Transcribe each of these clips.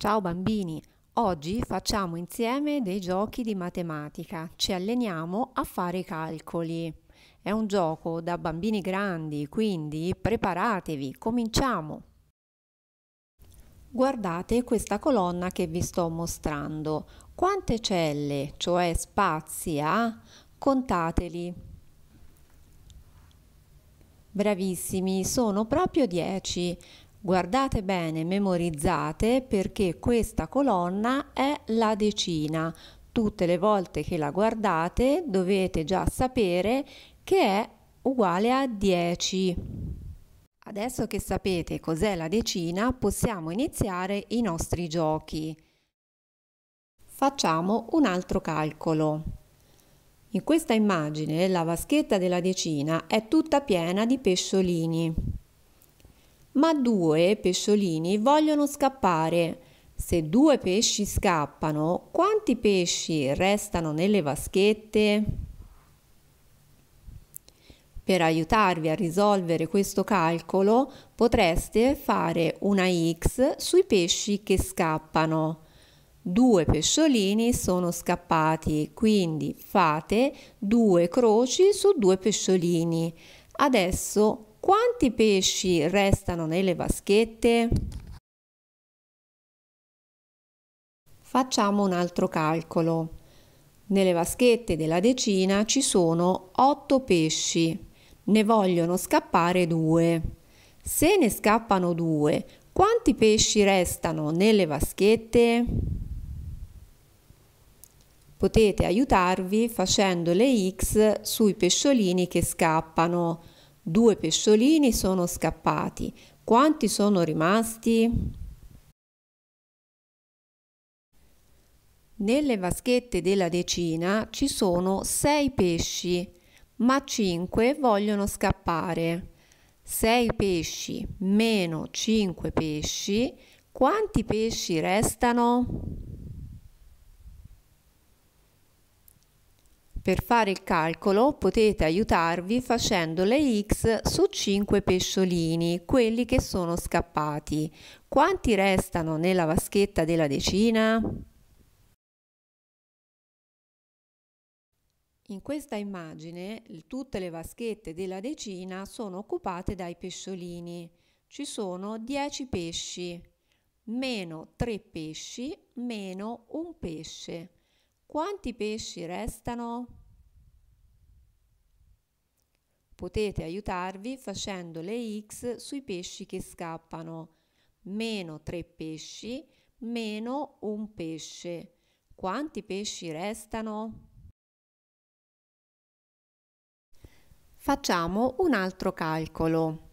Ciao bambini, oggi facciamo insieme dei giochi di matematica, ci alleniamo a fare i calcoli. È un gioco da bambini grandi, quindi preparatevi, cominciamo! Guardate questa colonna che vi sto mostrando. Quante celle, cioè spazi ha? Contateli. Bravissimi, sono proprio 10. Guardate bene, memorizzate perché questa colonna è la decina. Tutte le volte che la guardate dovete già sapere che è uguale a 10. Adesso che sapete cos'è la decina, possiamo iniziare i nostri giochi. Facciamo un altro calcolo. In questa immagine la vaschetta della decina è tutta piena di pesciolini ma due pesciolini vogliono scappare. Se due pesci scappano, quanti pesci restano nelle vaschette? Per aiutarvi a risolvere questo calcolo potreste fare una X sui pesci che scappano. Due pesciolini sono scappati, quindi fate due croci su due pesciolini. Adesso quanti pesci restano nelle vaschette? Facciamo un altro calcolo. Nelle vaschette della decina ci sono 8 pesci, ne vogliono scappare 2. Se ne scappano 2, quanti pesci restano nelle vaschette? Potete aiutarvi facendo le X sui pesciolini che scappano. Due pesciolini sono scappati. Quanti sono rimasti? Nelle vaschette della decina ci sono sei pesci, ma cinque vogliono scappare. Sei pesci meno cinque pesci, quanti pesci restano? Per fare il calcolo potete aiutarvi facendo le x su 5 pesciolini, quelli che sono scappati. Quanti restano nella vaschetta della decina? In questa immagine tutte le vaschette della decina sono occupate dai pesciolini. Ci sono 10 pesci, meno 3 pesci, meno un pesce. Quanti pesci restano? Potete aiutarvi facendo le x sui pesci che scappano. Meno 3 pesci, meno un pesce. Quanti pesci restano? Facciamo un altro calcolo.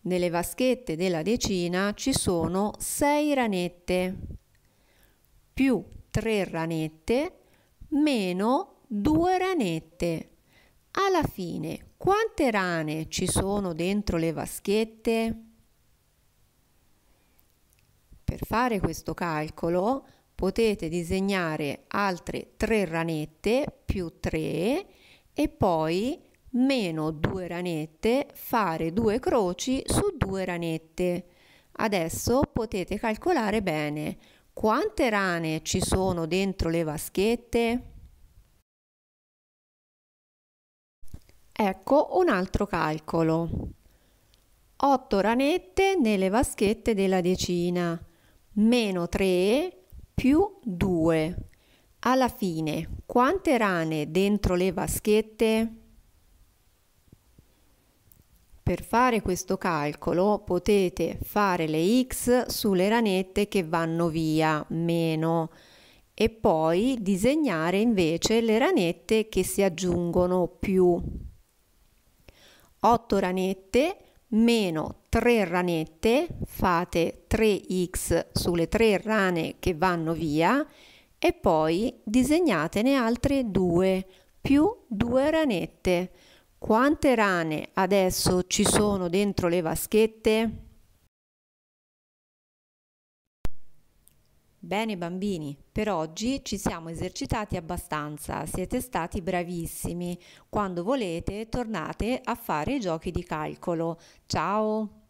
Nelle vaschette della decina ci sono 6 ranette più 3 ranette meno 2 ranette. Alla fine, quante rane ci sono dentro le vaschette? Per fare questo calcolo potete disegnare altre 3 ranette più 3 e poi meno 2 ranette, fare due croci su 2 ranette. Adesso potete calcolare bene. Quante rane ci sono dentro le vaschette? Ecco un altro calcolo. 8 ranette nelle vaschette della decina, meno 3 più 2. Alla fine, quante rane dentro le vaschette? Per fare questo calcolo potete fare le x sulle ranette che vanno via, meno, e poi disegnare invece le ranette che si aggiungono più. 8 ranette meno 3 ranette, fate 3x sulle 3 rane che vanno via e poi disegnatene altre 2 più 2 ranette. Quante rane adesso ci sono dentro le vaschette? Bene bambini, per oggi ci siamo esercitati abbastanza, siete stati bravissimi. Quando volete tornate a fare i giochi di calcolo. Ciao!